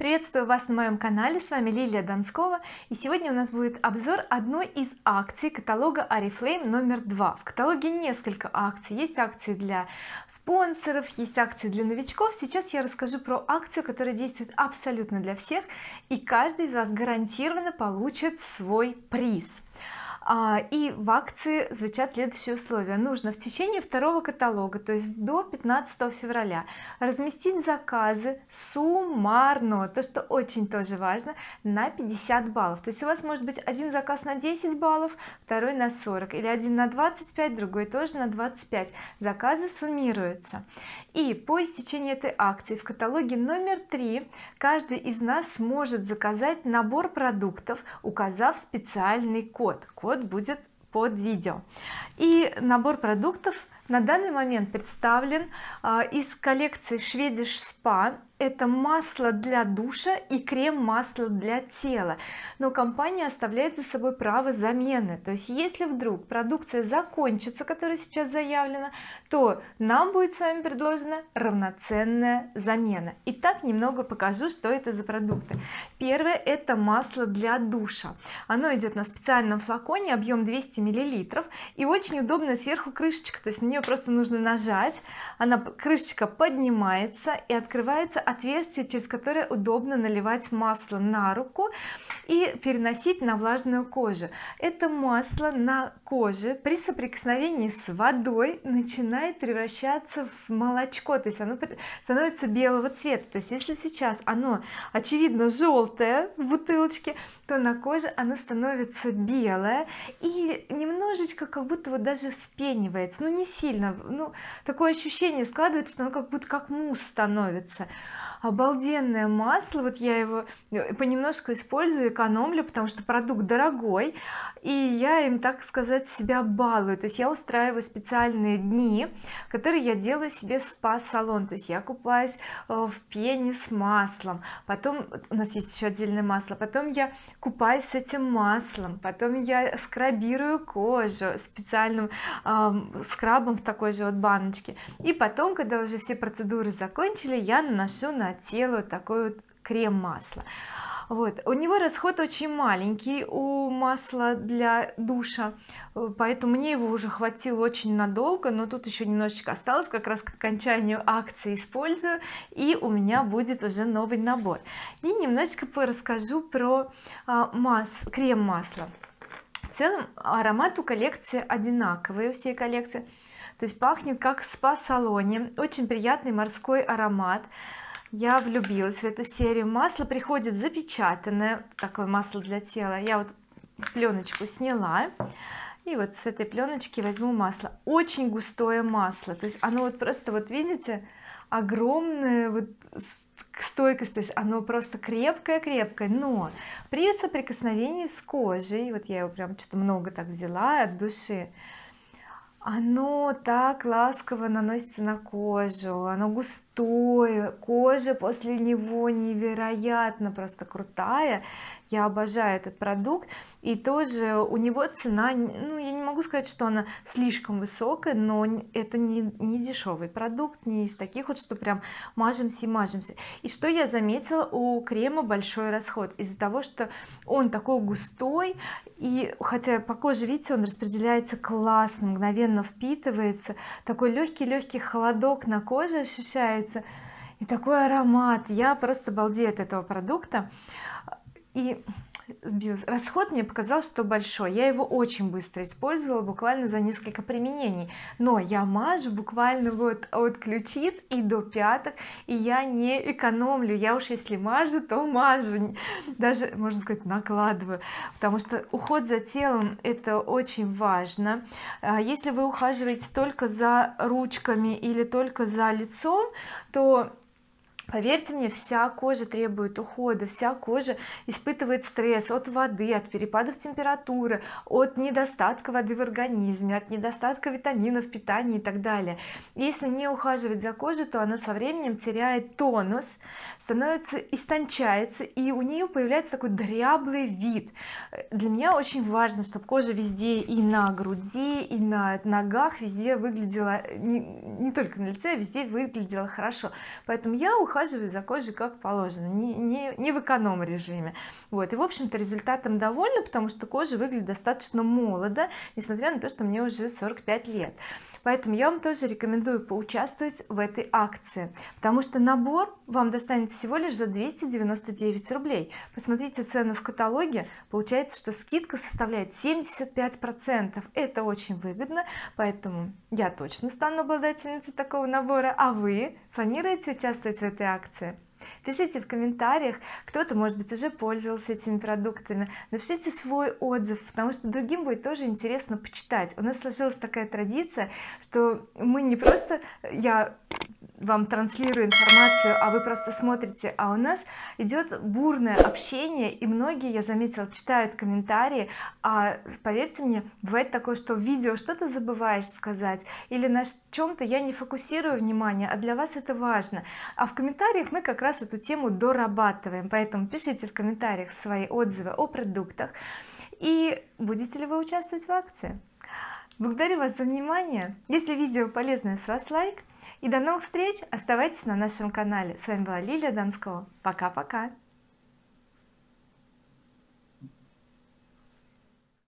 приветствую вас на моем канале с вами Лилия Донскова и сегодня у нас будет обзор одной из акций каталога oriflame номер два. в каталоге несколько акций есть акции для спонсоров есть акции для новичков сейчас я расскажу про акцию которая действует абсолютно для всех и каждый из вас гарантированно получит свой приз приз а, и в акции звучат следующие условия нужно в течение второго каталога то есть до 15 февраля разместить заказы суммарно то что очень тоже важно на 50 баллов то есть у вас может быть один заказ на 10 баллов второй на 40 или один на 25 другой тоже на 25 заказы суммируются и по истечении этой акции в каталоге номер три каждый из нас может заказать набор продуктов указав специальный код код код будет под видео и набор продуктов на данный момент представлен а, из коллекции Swedish Спа это масло для душа и крем масло для тела но компания оставляет за собой право замены то есть если вдруг продукция закончится которая сейчас заявлена то нам будет с вами предложена равноценная замена итак немного покажу что это за продукты первое это масло для душа оно идет на специальном флаконе объем 200 миллилитров и очень удобно сверху крышечка то есть на нее просто нужно нажать она крышечка поднимается и открывается отверстие через которое удобно наливать масло на руку и переносить на влажную кожу это масло на коже при соприкосновении с водой начинает превращаться в молочко то есть оно становится белого цвета то есть если сейчас оно очевидно желтое в бутылочке то на коже оно становится белое и немножечко как будто вот даже вспенивается ну не сильно ну такое ощущение складывается что оно как будто как мусс становится обалденное масло вот я его э, понемножку использую экономлю потому что продукт дорогой и я им так сказать себя балую то есть я устраиваю специальные дни которые я делаю себе спа-салон то есть я купаюсь э, в пене с маслом потом у нас есть еще отдельное масло потом я купаюсь с этим маслом потом я скрабирую кожу специальным э, скрабом в такой же вот баночке и потом когда уже все процедуры закончили я наношу на тело такой вот крем масло вот у него расход очень маленький у масла для душа э, поэтому мне его уже хватило очень надолго но тут еще немножечко осталось как раз к окончанию акции использую и у меня будет уже новый набор и немножечко расскажу про а, масс крем масло в целом аромат у коллекции одинаковый у всей коллекции то есть пахнет как в спа-салоне очень приятный морской аромат я влюбилась в эту серию масло приходит запечатанное такое масло для тела я вот пленочку сняла и вот с этой пленочки возьму масло очень густое масло то есть оно вот просто вот видите огромная вот стойкость то есть оно просто крепкое крепкое но при соприкосновении с кожей вот я его прям что-то много так взяла от души оно так ласково наносится на кожу оно густое кожа после него невероятно просто крутая я обожаю этот продукт и тоже у него цена ну я не могу сказать что она слишком высокая но это не, не дешевый продукт не из таких вот что прям мажемся и мажемся и что я заметила у крема большой расход из-за того что он такой густой и хотя по коже видите он распределяется классно мгновенно впитывается такой легкий-легкий холодок на коже ощущается и такой аромат я просто балдею от этого продукта и сбилась расход мне показал что большой я его очень быстро использовала буквально за несколько применений но я мажу буквально вот от ключиц и до пяток и я не экономлю я уж если мажу то мажу даже можно сказать накладываю потому что уход за телом это очень важно а если вы ухаживаете только за ручками или только за лицом то Поверьте мне, вся кожа требует ухода, вся кожа испытывает стресс от воды, от перепадов температуры, от недостатка воды в организме, от недостатка витаминов питания и так далее. Если не ухаживать за кожей, то она со временем теряет тонус, становится истончается, и у нее появляется такой дряблый вид. Для меня очень важно, чтобы кожа везде и на груди, и на ногах, везде выглядела, не, не только на лице, а везде выглядела хорошо. Поэтому я ухаживаю ухаживают за кожей как положено не, не, не в эконом режиме вот и в общем-то результатом довольна потому что кожа выглядит достаточно молодо несмотря на то что мне уже 45 лет поэтому я вам тоже рекомендую поучаствовать в этой акции потому что набор вам достанется всего лишь за 299 рублей посмотрите цену в каталоге получается что скидка составляет 75 процентов это очень выгодно поэтому я точно стану обладательницей такого набора а вы планируете участвовать в этой реакция пишите в комментариях кто-то может быть уже пользовался этими продуктами напишите свой отзыв потому что другим будет тоже интересно почитать у нас сложилась такая традиция что мы не просто я вам транслирую информацию а вы просто смотрите а у нас идет бурное общение и многие я заметила читают комментарии а поверьте мне бывает такое что в видео что-то забываешь сказать или на чем-то я не фокусирую внимание а для вас это важно а в комментариях мы как раз эту тему дорабатываем поэтому пишите в комментариях свои отзывы о продуктах и будете ли вы участвовать в акции благодарю вас за внимание если видео полезное с вас лайк и до новых встреч оставайтесь на нашем канале с вами была Лилия Донского пока пока